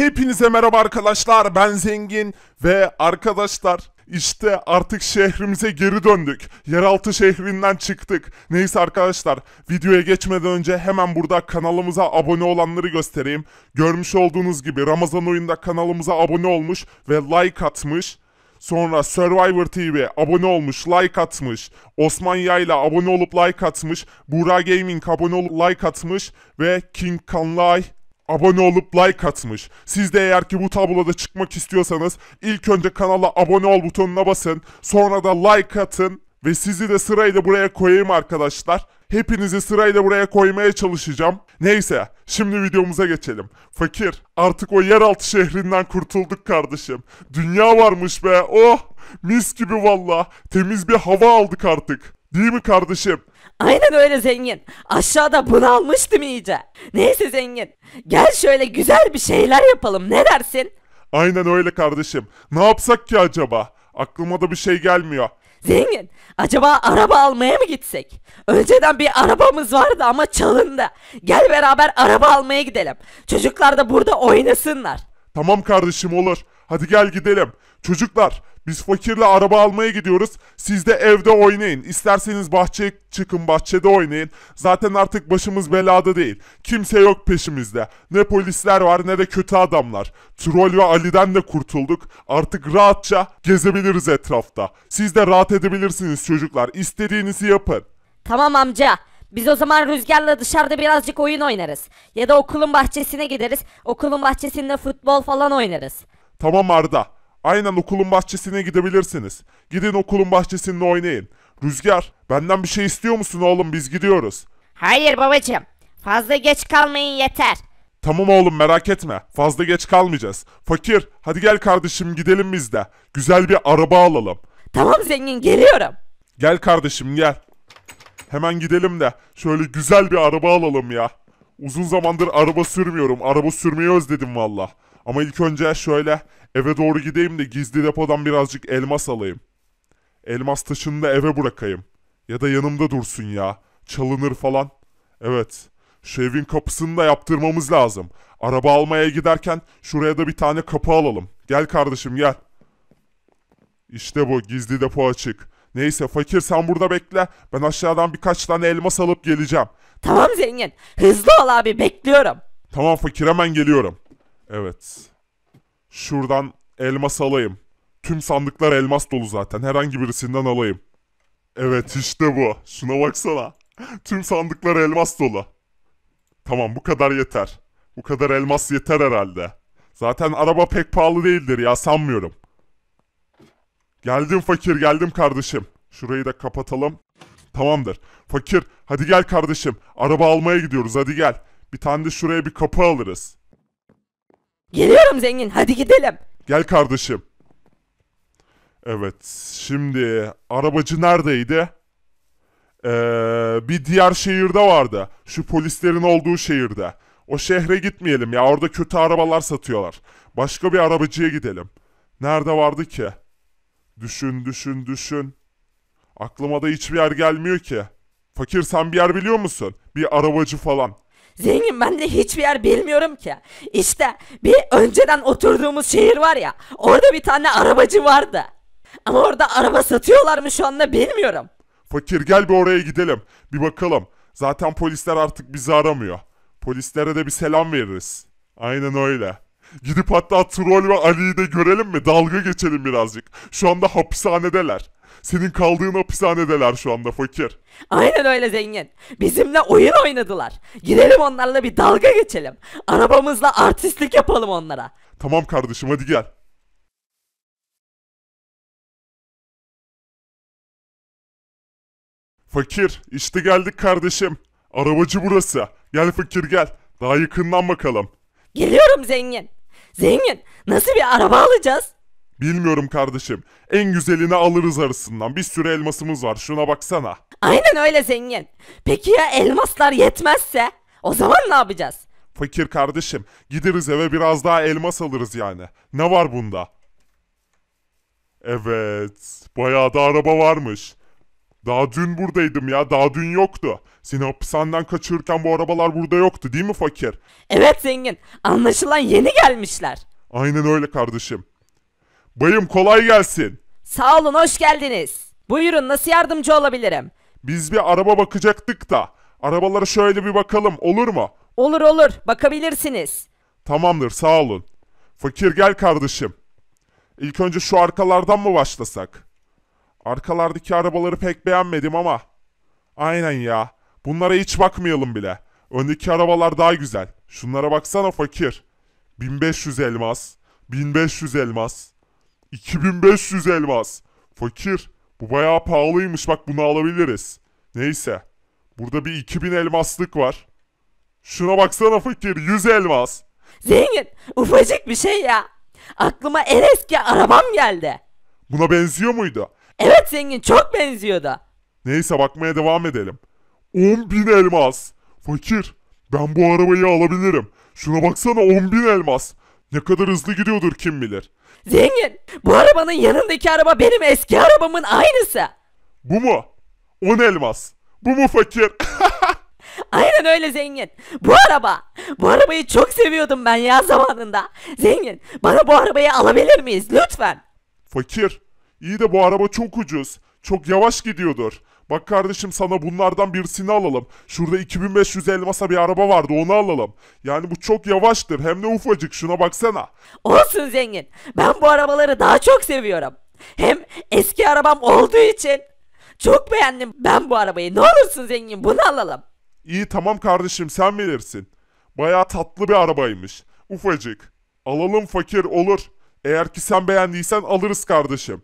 Hepinize merhaba arkadaşlar ben Zengin ve arkadaşlar işte artık şehrimize geri döndük. Yeraltı şehrinden çıktık. Neyse arkadaşlar videoya geçmeden önce hemen burada kanalımıza abone olanları göstereyim. Görmüş olduğunuz gibi Ramazan oyunda kanalımıza abone olmuş ve like atmış. Sonra Survivor TV abone olmuş, like atmış. Osman Yayla abone olup like atmış. Bura Gaming abone olup like atmış. Ve King Kanlay abone olup like atmış. Siz de eğer ki bu tabloda çıkmak istiyorsanız ilk önce kanala abone ol butonuna basın. Sonra da like atın ve sizi de sırayla buraya koyayım arkadaşlar. Hepinizi sırayla buraya koymaya çalışacağım. Neyse şimdi videomuza geçelim. Fakir artık o yeraltı şehrinden kurtulduk kardeşim. Dünya varmış be oh mis gibi valla. Temiz bir hava aldık artık. Değil mi kardeşim? Aynen öyle zengin. Aşağıda bunu almıştım iyice. Neyse zengin. Gel şöyle güzel bir şeyler yapalım. Ne dersin? Aynen öyle kardeşim. Ne yapsak ki acaba? Aklıma da bir şey gelmiyor. Zengin, acaba araba almaya mı gitsek? Önceden bir arabamız vardı ama çalındı. Gel beraber araba almaya gidelim. Çocuklar da burada oynasınlar. Tamam kardeşim olur. Hadi gel gidelim. Çocuklar biz fakirle araba almaya gidiyoruz. Siz de evde oynayın. İsterseniz bahçeye çıkın bahçede oynayın. Zaten artık başımız belada değil. Kimse yok peşimizde. Ne polisler var ne de kötü adamlar. Troll ve Ali'den de kurtulduk. Artık rahatça gezebiliriz etrafta. Siz de rahat edebilirsiniz çocuklar. İstediğinizi yapın. Tamam amca. Biz o zaman rüzgarla dışarıda birazcık oyun oynarız. Ya da okulun bahçesine gideriz. Okulun bahçesinde futbol falan oynarız. Tamam Arda. Aynen okulun bahçesine gidebilirsiniz. Gidin okulun bahçesinde oynayın. Rüzgar, benden bir şey istiyor musun oğlum? Biz gidiyoruz. Hayır babacığım. Fazla geç kalmayın yeter. Tamam oğlum merak etme. Fazla geç kalmayacağız. Fakir, hadi gel kardeşim gidelim biz de. Güzel bir araba alalım. Tamam zengin geliyorum. Gel kardeşim gel. Hemen gidelim de şöyle güzel bir araba alalım ya. Uzun zamandır araba sürmüyorum. Araba sürmeyi özledim valla. Ama ilk önce şöyle eve doğru gideyim de gizli depodan birazcık elmas alayım. Elmas taşını da eve bırakayım. Ya da yanımda dursun ya. Çalınır falan. Evet. Şu evin kapısını da yaptırmamız lazım. Araba almaya giderken şuraya da bir tane kapı alalım. Gel kardeşim gel. İşte bu gizli depo açık. Neyse fakir sen burada bekle. Ben aşağıdan birkaç tane elmas alıp geleceğim. Tamam zengin. Hızlı ol abi bekliyorum. Tamam fakir hemen geliyorum. Evet. Şuradan elmas alayım. Tüm sandıklar elmas dolu zaten. Herhangi birisinden alayım. Evet işte bu. Şuna baksana. Tüm sandıklar elmas dolu. Tamam bu kadar yeter. Bu kadar elmas yeter herhalde. Zaten araba pek pahalı değildir ya sanmıyorum. Geldim fakir geldim kardeşim. Şurayı da kapatalım. Tamamdır. Fakir hadi gel kardeşim. Araba almaya gidiyoruz hadi gel. Bir tane de şuraya bir kapı alırız. Geliyorum zengin hadi gidelim. Gel kardeşim. Evet şimdi arabacı neredeydi? Ee, bir diğer şehirde vardı. Şu polislerin olduğu şehirde. O şehre gitmeyelim ya orada kötü arabalar satıyorlar. Başka bir arabacıya gidelim. Nerede vardı ki? Düşün düşün düşün. Aklıma da hiçbir yer gelmiyor ki. Fakir sen bir yer biliyor musun? Bir arabacı falan. Zengin ben de hiçbir yer bilmiyorum ki. İşte bir önceden oturduğumuz şehir var ya. Orada bir tane arabacı vardı. Ama orada araba satıyorlar mı şu anda bilmiyorum. Fakir gel bir oraya gidelim. Bir bakalım. Zaten polisler artık bizi aramıyor. Polislere de bir selam veririz. Aynen öyle. Gidip hatta Troll ve Ali'yi de görelim mi? Dalga geçelim birazcık. Şu anda hapishanedeler. Senin kaldığın hapishanedeler şu anda fakir. Aynen öyle zengin. Bizimle oyun oynadılar. Gidelim onlarla bir dalga geçelim. Arabamızla artistlik yapalım onlara. Tamam kardeşim hadi gel. Fakir işte geldik kardeşim. Arabacı burası. Gel fakir gel. Daha yakından bakalım. Geliyorum zengin. Zengin nasıl bir araba alacağız? Bilmiyorum kardeşim. En güzelini alırız arasından. Bir sürü elmasımız var. Şuna baksana. Aynen öyle zengin. Peki ya elmaslar yetmezse? O zaman ne yapacağız? Fakir kardeşim. Gideriz eve biraz daha elmas alırız yani. Ne var bunda? Evet. Bayağı da araba varmış. Daha dün buradaydım ya. Daha dün yoktu. Seni hapishaneden kaçırırken bu arabalar burada yoktu değil mi fakir? Evet zengin. Anlaşılan yeni gelmişler. Aynen öyle kardeşim. Bayım kolay gelsin. Sağ olun hoş geldiniz. Buyurun nasıl yardımcı olabilirim? Biz bir araba bakacaktık da. Arabalara şöyle bir bakalım olur mu? Olur olur bakabilirsiniz. Tamamdır sağ olun. Fakir gel kardeşim. İlk önce şu arkalardan mı başlasak? Arkalardaki arabaları pek beğenmedim ama. Aynen ya. Bunlara hiç bakmayalım bile. Öndeki arabalar daha güzel. Şunlara baksana fakir. 1500 elmas. 1500 elmas. 2500 elmas. Fakir. Bu bayağı pahalıymış bak bunu alabiliriz. Neyse. Burada bir 2000 elmaslık var. Şuna baksana fakir 100 elmas. Zengin ufacık bir şey ya. Aklıma en eski arabam geldi. Buna benziyor muydu? Evet zengin çok benziyordu. Neyse bakmaya devam edelim. 10 bin elmas. Fakir ben bu arabayı alabilirim. Şuna baksana 10 bin elmas. Ne kadar hızlı gidiyordur kim bilir. Zengin, bu arabanın yanındaki araba benim eski arabamın aynısı. Bu mu? On elmas. Bu mu fakir? Aynen öyle zengin. Bu araba. Bu arabayı çok seviyordum ben ya zamanında. Zengin, bana bu arabayı alabilir miyiz lütfen? Fakir, İyi de bu araba çok ucuz. Çok yavaş gidiyordur. Bak kardeşim sana bunlardan birisini alalım. Şurada 2500 elmasa bir araba vardı onu alalım. Yani bu çok yavaştır hem de ufacık şuna baksana. Olsun zengin. Ben bu arabaları daha çok seviyorum. Hem eski arabam olduğu için çok beğendim ben bu arabayı. Ne olursun zengin bunu alalım. İyi tamam kardeşim sen bilirsin. Baya tatlı bir arabaymış. Ufacık. Alalım fakir olur. Eğer ki sen beğendiysen alırız kardeşim.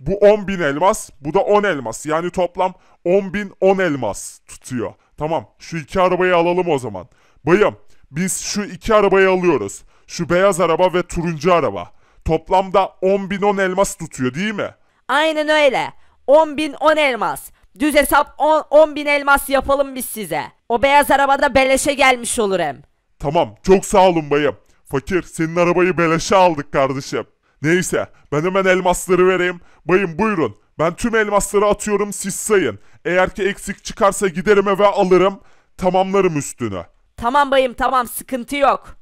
Bu 10 bin elmas, bu da 10 elmas. Yani toplam 10 bin 10 elmas tutuyor. Tamam, şu iki arabayı alalım o zaman. Bayım, biz şu iki arabayı alıyoruz. Şu beyaz araba ve turuncu araba. Toplamda 10 bin 10 elmas tutuyor değil mi? Aynen öyle. 10 bin 10 elmas. Düz hesap 10 bin elmas yapalım biz size. O beyaz arabada beleşe gelmiş olur hem. Tamam çok sağ olun bayım. Fakir senin arabayı beleşe aldık kardeşim. Neyse ben hemen elmasları vereyim. Bayım buyurun. Ben tüm elmasları atıyorum siz sayın. Eğer ki eksik çıkarsa giderim eve alırım. Tamamlarım üstünü. Tamam bayım tamam sıkıntı yok.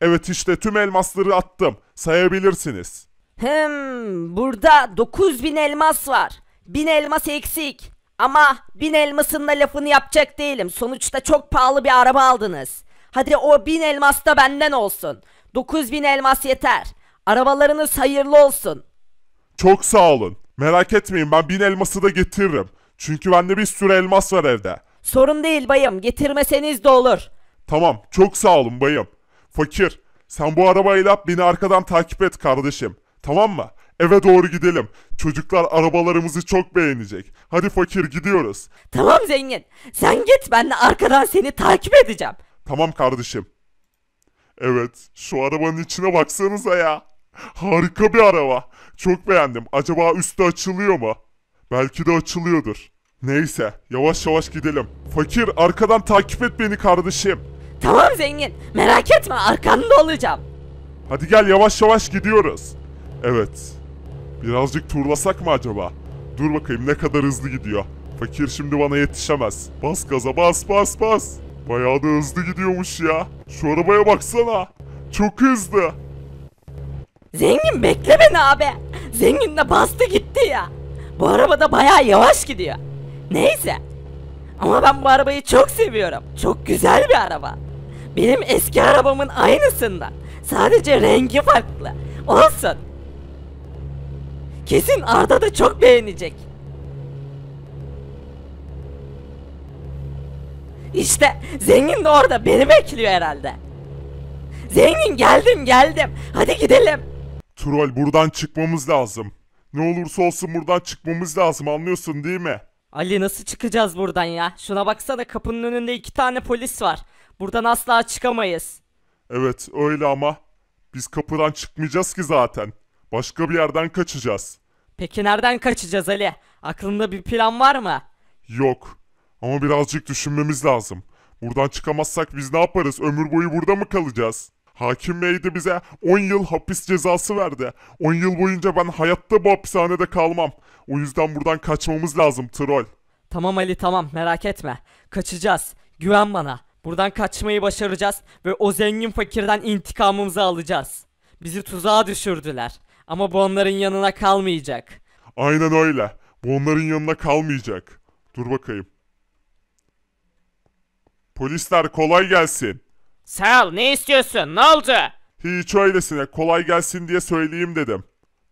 Evet işte tüm elmasları attım. Sayabilirsiniz. Hmm, burada 9000 elmas var. 1000 elmas eksik. Ama 1000 elmasın da lafını yapacak değilim. Sonuçta çok pahalı bir araba aldınız. Hadi o 1000 elmas da benden olsun. 9000 elmas yeter. Arabalarınız hayırlı olsun. Çok sağ olun. Merak etmeyin ben bin elması da getiririm. Çünkü bende bir sürü elmas var evde. Sorun değil bayım getirmeseniz de olur. Tamam çok sağ olun bayım. Fakir sen bu arabayla beni arkadan takip et kardeşim. Tamam mı? Eve doğru gidelim. Çocuklar arabalarımızı çok beğenecek. Hadi fakir gidiyoruz. Tamam zengin. Sen git ben de arkadan seni takip edeceğim. Tamam kardeşim. Evet şu arabanın içine baksanıza ya. Harika bir araba. Çok beğendim. Acaba üstü açılıyor mu? Belki de açılıyordur. Neyse yavaş yavaş gidelim. Fakir arkadan takip et beni kardeşim. Tamam zengin. Merak etme arkanda olacağım. Hadi gel yavaş yavaş gidiyoruz. Evet. Birazcık turlasak mı acaba? Dur bakayım ne kadar hızlı gidiyor. Fakir şimdi bana yetişemez. Bas gaza bas bas bas. Bayağı da hızlı gidiyormuş ya. Şu arabaya baksana. Çok hızlı. Zengin bekle beni abi. Zengin de bastı gitti ya. Bu arabada da baya yavaş gidiyor. Neyse. Ama ben bu arabayı çok seviyorum. Çok güzel bir araba. Benim eski arabamın aynısından. Sadece rengi farklı. Olsun. Kesin Arda da çok beğenecek. İşte zengin de orada beni bekliyor herhalde. Zengin geldim geldim. Hadi gidelim. Troll buradan çıkmamız lazım. Ne olursa olsun buradan çıkmamız lazım anlıyorsun değil mi? Ali nasıl çıkacağız buradan ya? Şuna baksana kapının önünde iki tane polis var. Buradan asla çıkamayız. Evet öyle ama biz kapıdan çıkmayacağız ki zaten. Başka bir yerden kaçacağız. Peki nereden kaçacağız Ali? Aklında bir plan var mı? Yok. Ama birazcık düşünmemiz lazım. Buradan çıkamazsak biz ne yaparız? Ömür boyu burada mı kalacağız? Hakim Bey de bize 10 yıl hapis cezası verdi. 10 yıl boyunca ben hayatta bu hapishanede kalmam. O yüzden buradan kaçmamız lazım troll. Tamam Ali tamam merak etme. Kaçacağız. Güven bana. Buradan kaçmayı başaracağız ve o zengin fakirden intikamımızı alacağız. Bizi tuzağa düşürdüler. Ama bu onların yanına kalmayacak. Aynen öyle. Bu onların yanına kalmayacak. Dur bakayım. Polisler kolay gelsin. Sağ ne istiyorsun ne oldu? Hiç öylesine kolay gelsin diye söyleyeyim dedim.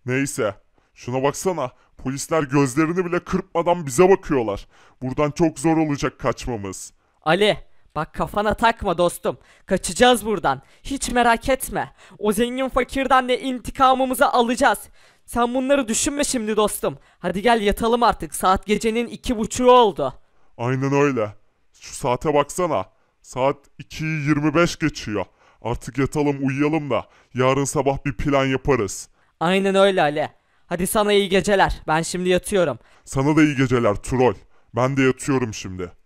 Neyse şuna baksana polisler gözlerini bile kırpmadan bize bakıyorlar. Buradan çok zor olacak kaçmamız. Ali bak kafana takma dostum. Kaçacağız buradan. Hiç merak etme. O zengin fakirden de intikamımızı alacağız. Sen bunları düşünme şimdi dostum. Hadi gel yatalım artık. Saat gecenin iki buçuğu oldu. Aynen öyle. Şu saate baksana. Saat 2.25 geçiyor. Artık yatalım uyuyalım da yarın sabah bir plan yaparız. Aynen öyle Ali. Hadi sana iyi geceler. Ben şimdi yatıyorum. Sana da iyi geceler troll. Ben de yatıyorum şimdi.